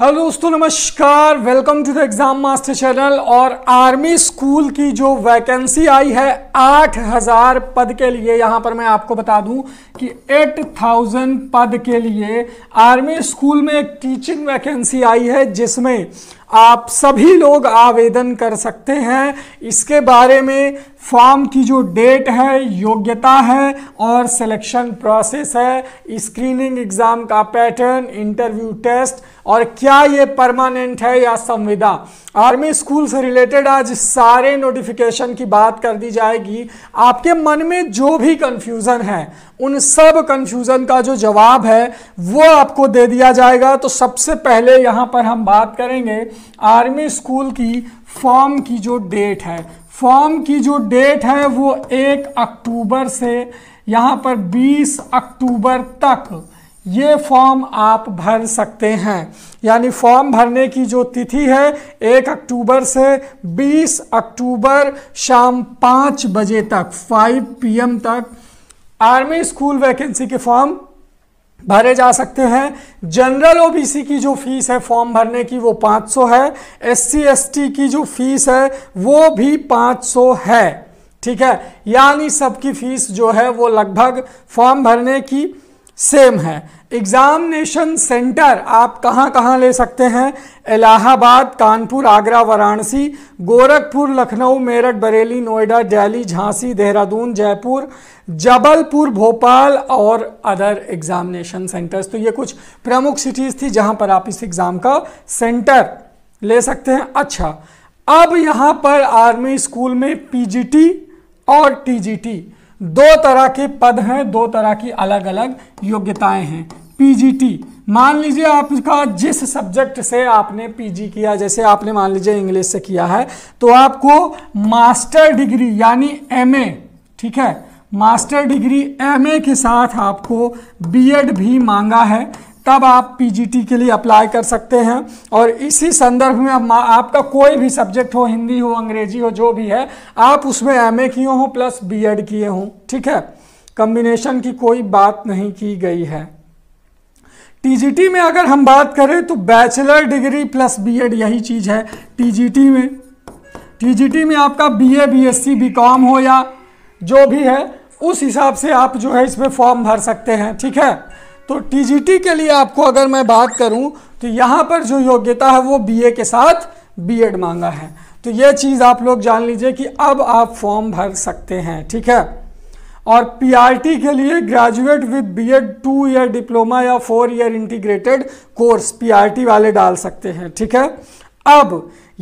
hello दोस्तों नमस्कार welcome to the exam master channel और आर्मी स्कूल की जो वैकेंसी आई है 8000 पद के लिए यहां पर मैं आपको बता दूं कि 8000 पद के लिए आर्मी स्कूल में एक टीचिंग वैकेंसी आई है जिसमें आप सभी लोग आवेदन कर सकते हैं इसके बारे में फॉर्म की जो डेट है योग्यता है और सिलेक्शन प्रोसेस है स्क्रीनिंग एग्ज़ाम का पैटर्न इंटरव्यू टेस्ट और क्या ये परमानेंट है या संविदा आर्मी स्कूल से रिलेटेड आज सारे नोटिफिकेशन की बात कर दी जाएगी आपके मन में जो भी कंफ्यूजन है उन सब कंफ्यूजन का जो जवाब है वो आपको दे दिया जाएगा तो सबसे पहले यहाँ पर हम बात करेंगे आर्मी स्कूल की फॉर्म की जो डेट है फॉर्म की जो डेट है वो एक अक्टूबर से यहाँ पर 20 अक्टूबर तक ये फॉर्म आप भर सकते हैं यानी फॉर्म भरने की जो तिथि है एक अक्टूबर से 20 अक्टूबर शाम पाँच बजे तक 5 पीएम तक आर्मी स्कूल वैकेंसी के फॉर्म भरे जा सकते हैं जनरल ओबीसी की जो फीस है फॉर्म भरने की वो 500 है एससी एसटी की जो फीस है वो भी 500 है ठीक है यानी सबकी फीस जो है वो लगभग फॉर्म भरने की सेम है एग्ज़ामिनेशन सेंटर आप कहाँ कहाँ ले सकते हैं इलाहाबाद कानपुर आगरा वाराणसी गोरखपुर लखनऊ मेरठ बरेली नोएडा दिल्ली झांसी देहरादून जयपुर जबलपुर भोपाल और अदर एग्ज़ामिनेशन सेंटर्स तो ये कुछ प्रमुख सिटीज़ थी जहाँ पर आप इस एग्ज़ाम का सेंटर ले सकते हैं अच्छा अब यहाँ पर आर्मी स्कूल में पीजीटी और टीजीटी दो तरह के पद हैं दो तरह की अलग अलग योग्यताएं हैं पी मान लीजिए आपका जिस सब्जेक्ट से आपने पीजी किया जैसे आपने मान लीजिए इंग्लिश से किया है तो आपको मास्टर डिग्री यानी एमए ठीक है मास्टर डिग्री एमए के साथ आपको बीएड भी मांगा है तब आप पीजीटी के लिए अप्लाई कर सकते हैं और इसी संदर्भ में आप, आपका कोई भी सब्जेक्ट हो हिंदी हो अंग्रेजी हो जो भी है आप उसमें एमए किए हों प्लस बीएड किए हों ठीक है कम्बिनेशन की कोई बात नहीं की गई है टीजीटी में अगर हम बात करें तो बैचलर डिग्री प्लस बीएड यही चीज़ है टीजीटी में टीजीटी में आपका बीए बीएससी बीकॉम हो या जो भी है उस हिसाब से आप जो है इसमें फॉर्म भर सकते हैं ठीक है तो टीजीटी के लिए आपको अगर मैं बात करूं तो यहां पर जो योग्यता है वो बीए के साथ बीएड मांगा है तो ये चीज़ आप लोग जान लीजिए कि अब आप फॉर्म भर सकते हैं ठीक है और पीआरटी के लिए graduate with BEd two year diploma या four year integrated course PRT वाले डाल सकते हैं ठीक है अब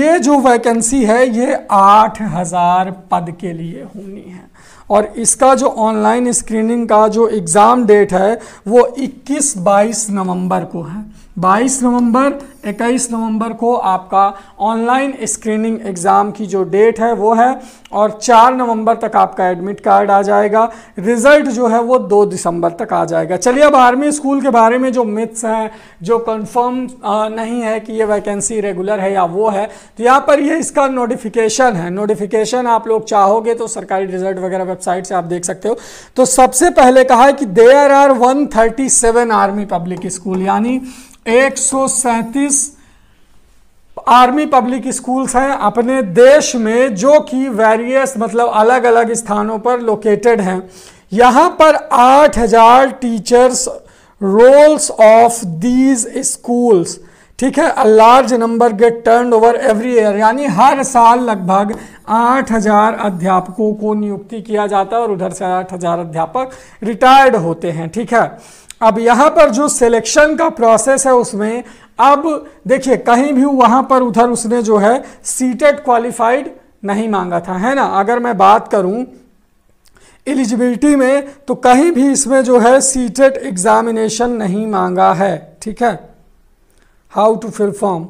ये जो वैकेंसी है ये आठ हज़ार पद के लिए होनी है और इसका जो ऑनलाइन स्क्रीनिंग का जो एग्ज़ाम डेट है वो 21 22 नवंबर को है 22 नवंबर इक्कीस नवंबर को आपका ऑनलाइन स्क्रीनिंग एग्ज़ाम की जो डेट है वो है और चार नवंबर तक आपका एडमिट कार्ड आ जाएगा रिज़ल्ट जो है वो दो दिसंबर तक आ जाएगा चलिए अब आर्मी स्कूल के बारे में जो मिथ्स हैं जो कंफर्म नहीं है कि ये वैकेंसी रेगुलर है या वो है तो यहाँ पर ये इसका नोटिफिकेशन है नोटिफिकेशन आप लोग चाहोगे तो सरकारी रिजल्ट वगैरह वेबसाइट से आप देख सकते हो तो सबसे पहले कहा है कि there are one army public school यानी एक आर्मी पब्लिक स्कूल्स हैं अपने देश में जो कि वेरियस मतलब अलग अलग स्थानों पर लोकेटेड हैं यहाँ पर 8000 teachers roles of these schools ठीक है a large number get turn over every year यानी हर साल लगभग 8000 अध्यापकों को नियुक्ति किया जाता है और उधर से 8000 अध्यापक रिटायर्ड होते हैं ठीक है अब यहां पर जो सिलेक्शन का प्रोसेस है उसमें अब देखिए कहीं भी वहां पर उधर उसने जो है सीटेड क्वालिफाइड नहीं मांगा था है ना अगर मैं बात करूं एलिजिबिलिटी में तो कहीं भी इसमें जो है सीटेट एग्जामिनेशन नहीं मांगा है ठीक है how to fill form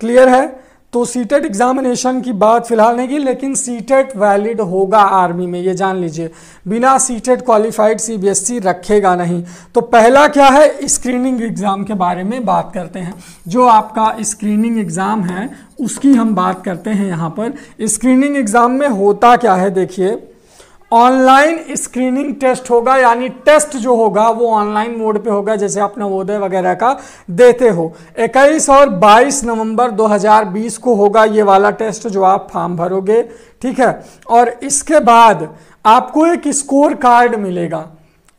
clear है तो सीटेट एग्जामिनेशन e की बात फिलहाल नहीं की लेकिन सीटेट वैलिड e होगा आर्मी में ये जान लीजिए बिना सीटेट क्वालिफाइड सीबीएसई रखेगा नहीं तो पहला क्या है स्क्रीनिंग एग्ज़ाम के बारे में बात करते हैं जो आपका स्क्रीनिंग एग्ज़ाम है उसकी हम बात करते हैं यहाँ पर स्क्रीनिंग एग्ज़ाम में होता क्या है देखिए ऑनलाइन स्क्रीनिंग टेस्ट होगा यानी टेस्ट जो होगा वो ऑनलाइन मोड पे होगा जैसे आप नवोदय वगैरह का देते हो 21 और 22 नवंबर 2020 को होगा ये वाला टेस्ट जो आप फॉर्म भरोगे ठीक है और इसके बाद आपको एक स्कोर कार्ड मिलेगा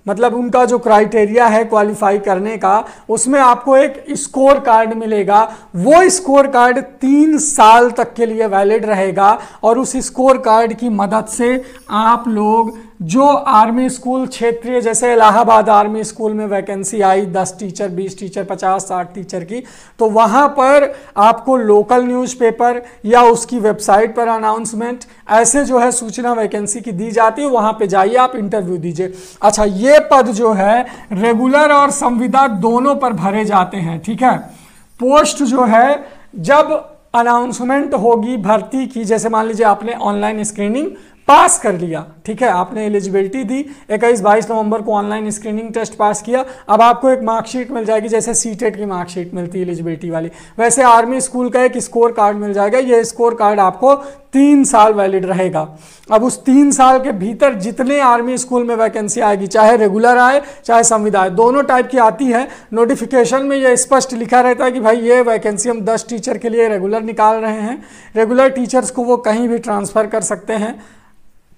मतलब उनका जो क्राइटेरिया है क्वालिफाई करने का उसमें आपको एक स्कोर कार्ड मिलेगा वो स्कोर कार्ड तीन साल तक के लिए वैलिड रहेगा और उस स्कोर कार्ड की मदद से आप लोग जो आर्मी स्कूल क्षेत्रीय जैसे इलाहाबाद आर्मी स्कूल में वैकेंसी आई दस टीचर बीस टीचर पचास साठ टीचर की तो वहाँ पर आपको लोकल न्यूज़पेपर या उसकी वेबसाइट पर अनाउंसमेंट ऐसे जो है सूचना वैकेंसी की दी जाती है वहाँ पे जाइए आप इंटरव्यू दीजिए अच्छा ये पद जो है रेगुलर और संविदा दोनों पर भरे जाते हैं ठीक है पोस्ट जो है जब अनाउंसमेंट होगी भर्ती की जैसे मान लीजिए आपने ऑनलाइन स्क्रीनिंग पास कर लिया ठीक है आपने एलिजिबिलिटी दी इक्कीस बाईस नवंबर को ऑनलाइन स्क्रीनिंग टेस्ट पास किया अब आपको एक मार्कशीट मिल जाएगी जैसे सी e की मार्कशीट मिलती है एलिजिबिलिटी वाली वैसे आर्मी स्कूल का एक स्कोर कार्ड मिल जाएगा ये स्कोर कार्ड आपको तीन साल वैलिड रहेगा अब उस तीन साल के भीतर जितने आर्मी स्कूल में वैकेंसी आएगी चाहे रेगुलर आए चाहे संविदा आए दोनों टाइप की आती है नोटिफिकेशन में यह स्पष्ट लिखा रहता है कि भाई ये वैकेंसी हम दस टीचर के लिए रेगुलर निकाल रहे हैं रेगुलर टीचर्स को वो कहीं भी ट्रांसफ़र कर सकते हैं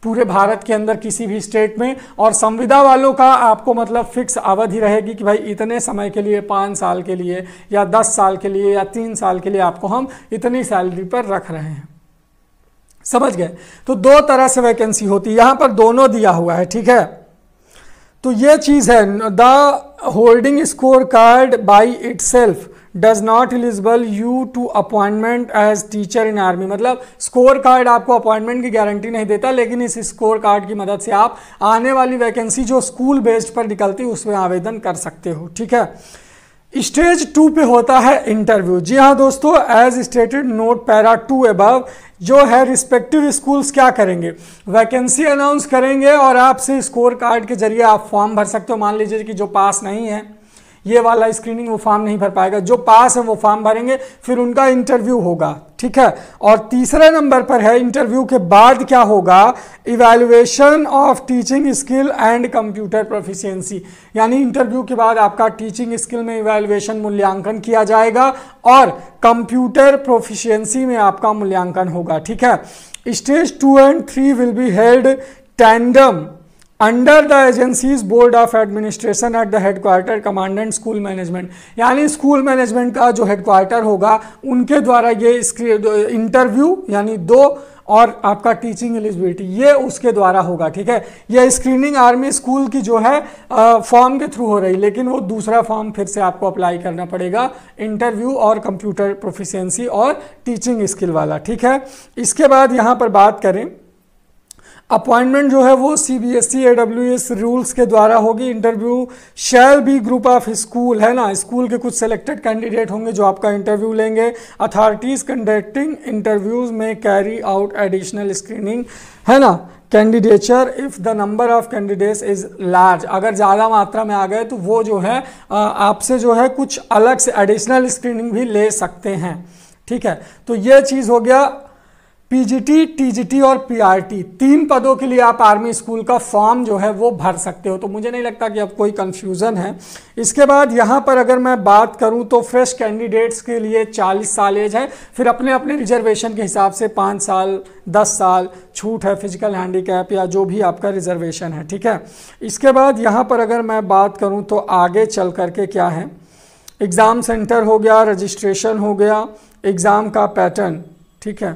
पूरे भारत के अंदर किसी भी स्टेट में और संविदा वालों का आपको मतलब फिक्स अवधि रहेगी कि भाई इतने समय के लिए पाँच साल के लिए या दस साल के लिए या तीन साल के लिए आपको हम इतनी सैलरी पर रख रहे हैं समझ गए तो दो तरह से वैकेंसी होती है यहाँ पर दोनों दिया हुआ है ठीक है तो ये चीज़ है the holding score card by itself does not eligible you to appointment as teacher in army मतलब स्कोर कार्ड आपको अपॉइंटमेंट की गारंटी नहीं देता लेकिन इस स्कोर कार्ड की मदद से आप आने वाली वैकेंसी जो स्कूल बेस्ड पर निकलती है उसमें आवेदन कर सकते हो ठीक है स्टेज टू पे होता है इंटरव्यू जी हाँ दोस्तों as stated note para two above जो है रिस्पेक्टिव स्कूल्स क्या करेंगे वैकेंसी अनाउंस करेंगे और आपसे स्कोर कार्ड के जरिए आप फॉर्म भर सकते हो मान लीजिए कि जो पास नहीं है ये वाला स्क्रीनिंग वो फॉर्म नहीं भर पाएगा जो पास है वो फॉर्म भरेंगे फिर उनका इंटरव्यू होगा ठीक है और तीसरे नंबर पर है इंटरव्यू के बाद क्या होगा evaluation of teaching skill and computer proficiency यानी इंटरव्यू के बाद आपका टीचिंग स्किल में इवेल्युएशन मूल्यांकन किया जाएगा और कंप्यूटर प्रोफिशियंसी में आपका मूल्यांकन होगा ठीक है stage two and three will be held tandem under the agencies board of administration at the headquarter commandant school management यानी स्कूल मैनेजमेंट का जो हेडक्वार्टर होगा उनके द्वारा ये इंटरव्यू यानी दो और आपका टीचिंग एलिजिबिलिटी ये उसके द्वारा होगा ठीक है ये स्क्रीनिंग आर्मी स्कूल की जो है फॉर्म के थ्रू हो रही लेकिन वो दूसरा फॉर्म फिर से आपको अप्लाई करना पड़ेगा इंटरव्यू और कंप्यूटर प्रोफिशेंसी और टीचिंग स्किल वाला ठीक है इसके बाद यहाँ पर बात करें अपॉइंटमेंट जो है वो C B S E A W S rules के द्वारा होगी interview shall be group of school है ना स्कूल के कुछ सेलेक्टेड कैंडिडेट होंगे जो आपका इंटरव्यू लेंगे अथॉरिटीज़ कंडक्टिंग इंटरव्यूज़ में कैरी आउट एडिशनल स्क्रीनिंग है ना candidature if the number of candidates is large अगर ज़्यादा मात्रा में आ गए तो वो जो है आपसे जो है कुछ अलग से एडिशनल स्क्रीनिंग भी ले सकते हैं ठीक है तो ये चीज़ हो गया पीजीटी टीजीटी और पीआरटी तीन पदों के लिए आप आर्मी स्कूल का फॉर्म जो है वो भर सकते हो तो मुझे नहीं लगता कि अब कोई कंफ्यूजन है इसके बाद यहाँ पर अगर मैं बात करूँ तो फ्रेश कैंडिडेट्स के लिए 40 साल एज है फिर अपने अपने रिजर्वेशन के हिसाब से पाँच साल दस साल छूट है फिजिकल हैंडीकैप या जो भी आपका रिजर्वेशन है ठीक है इसके बाद यहाँ पर अगर मैं बात करूँ तो आगे चल करके क्या है एग्ज़ाम सेंटर हो गया रजिस्ट्रेशन हो गया एग्ज़ाम का पैटर्न ठीक है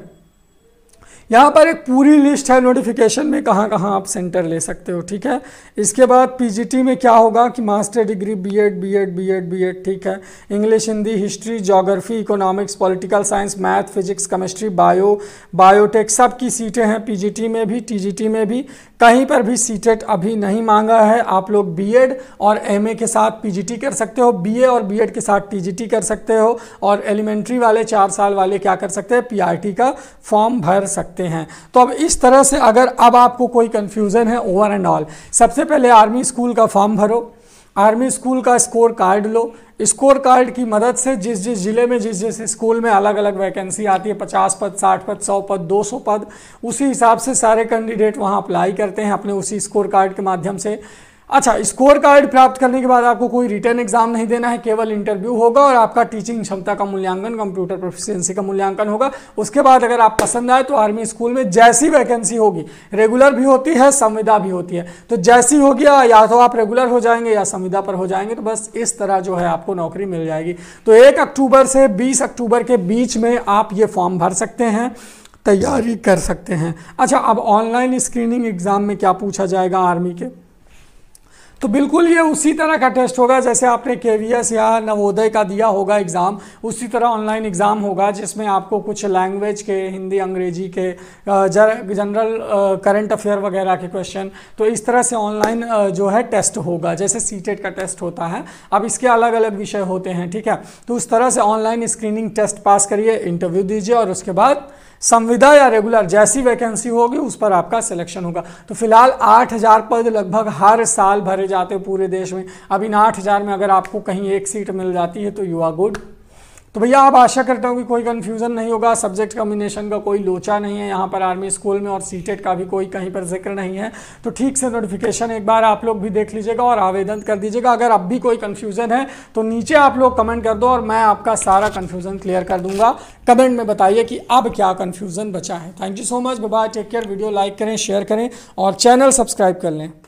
यहाँ पर एक पूरी लिस्ट है नोटिफिकेशन में कहाँ कहाँ आप सेंटर ले सकते हो ठीक है इसके बाद पीजीटी में क्या होगा कि master degree BEd BEd BEd BEd ठीक है English Hindi history geography economics political science math physics chemistry bio biotech सब की सीटें हैं पीजीटी में भी टीजीटी में भी कहीं पर भी सीटेट e अभी नहीं मांगा है आप लोग बीएड और एमए के साथ पीजीटी कर सकते हो बीए और बीएड के साथ टीजीटी कर सकते हो और एलिमेंट्री वाले चार साल वाले क्या कर सकते हैं पीआरटी का फॉर्म भर सकते हैं तो अब इस तरह से अगर अब आपको कोई कन्फ्यूज़न है ओवर एंड ऑल सबसे पहले आर्मी स्कूल का फॉर्म भरो आर्मी स्कूल का स्कोर कार्ड लो स्कोर कार्ड की मदद से जिस जिस ज़िले में जिस जिस स्कूल में अलग अलग वैकेंसी आती है पचास पद साठ पद सौ पद दो सौ पद उसी हिसाब से सारे कैंडिडेट वहाँ अप्लाई करते हैं अपने उसी स्कोर कार्ड के माध्यम से अच्छा स्कोर कार्ड प्राप्त करने के बाद आपको कोई रिटर्न एग्जाम नहीं देना है केवल इंटरव्यू होगा और आपका टीचिंग क्षमता का मूल्यांकन कंप्यूटर प्रोफिशिएंसी का मूल्यांकन होगा उसके बाद अगर आप पसंद आए तो आर्मी स्कूल में जैसी वैकेंसी होगी रेगुलर भी होती है संविदा भी होती है तो जैसी होगी या तो आप रेगुलर हो जाएंगे या संविदा पर हो जाएंगे तो बस इस तरह जो है आपको नौकरी मिल जाएगी तो एक अक्टूबर से बीस अक्टूबर के बीच में आप ये फॉर्म भर सकते हैं तैयारी कर सकते हैं अच्छा अब ऑनलाइन स्क्रीनिंग एग्ज़ाम में क्या पूछा जाएगा आर्मी के तो बिल्कुल ये उसी तरह का टेस्ट होगा जैसे आपने के या नवोदय का दिया होगा एग्ज़ाम उसी तरह ऑनलाइन एग्ज़ाम होगा जिसमें आपको कुछ लैंग्वेज के हिंदी अंग्रेजी के जनरल करंट अफेयर वगैरह के क्वेश्चन तो इस तरह से ऑनलाइन जो है टेस्ट होगा जैसे सी e का टेस्ट होता है अब इसके अलग अलग विषय होते हैं ठीक है तो उस तरह से ऑनलाइन स्क्रीनिंग टेस्ट पास करिए इंटरव्यू दीजिए और उसके बाद संविदा या रेगुलर जैसी वैकेंसी होगी उस पर आपका सिलेक्शन होगा तो फिलहाल 8000 पद लगभग हर साल भरे जाते पूरे देश में अब इन 8000 में अगर आपको कहीं एक सीट मिल जाती है तो यू आर गुड तो भैया आप आशा करता हूँ कि कोई कन्फ्यूज़न नहीं होगा सब्जेक्ट कम्बिनेशन का कोई लोचा नहीं है यहाँ पर आर्मी स्कूल में और सीटेट का भी कोई कहीं पर जिक्र नहीं है तो ठीक से नोटिफिकेशन एक बार आप लोग भी देख लीजिएगा और आवेदन कर दीजिएगा अगर अब भी कोई कन्फ्यूज़न है तो नीचे आप लोग कमेंट कर दो और मैं आपका सारा कन्फ्यूज़न क्लियर कर दूंगा कमेंट में बताइए कि अब क्या कन्फ्यूज़न बचा है thank you so much bye take care video like करें शेयर करें और चैनल सब्सक्राइब कर लें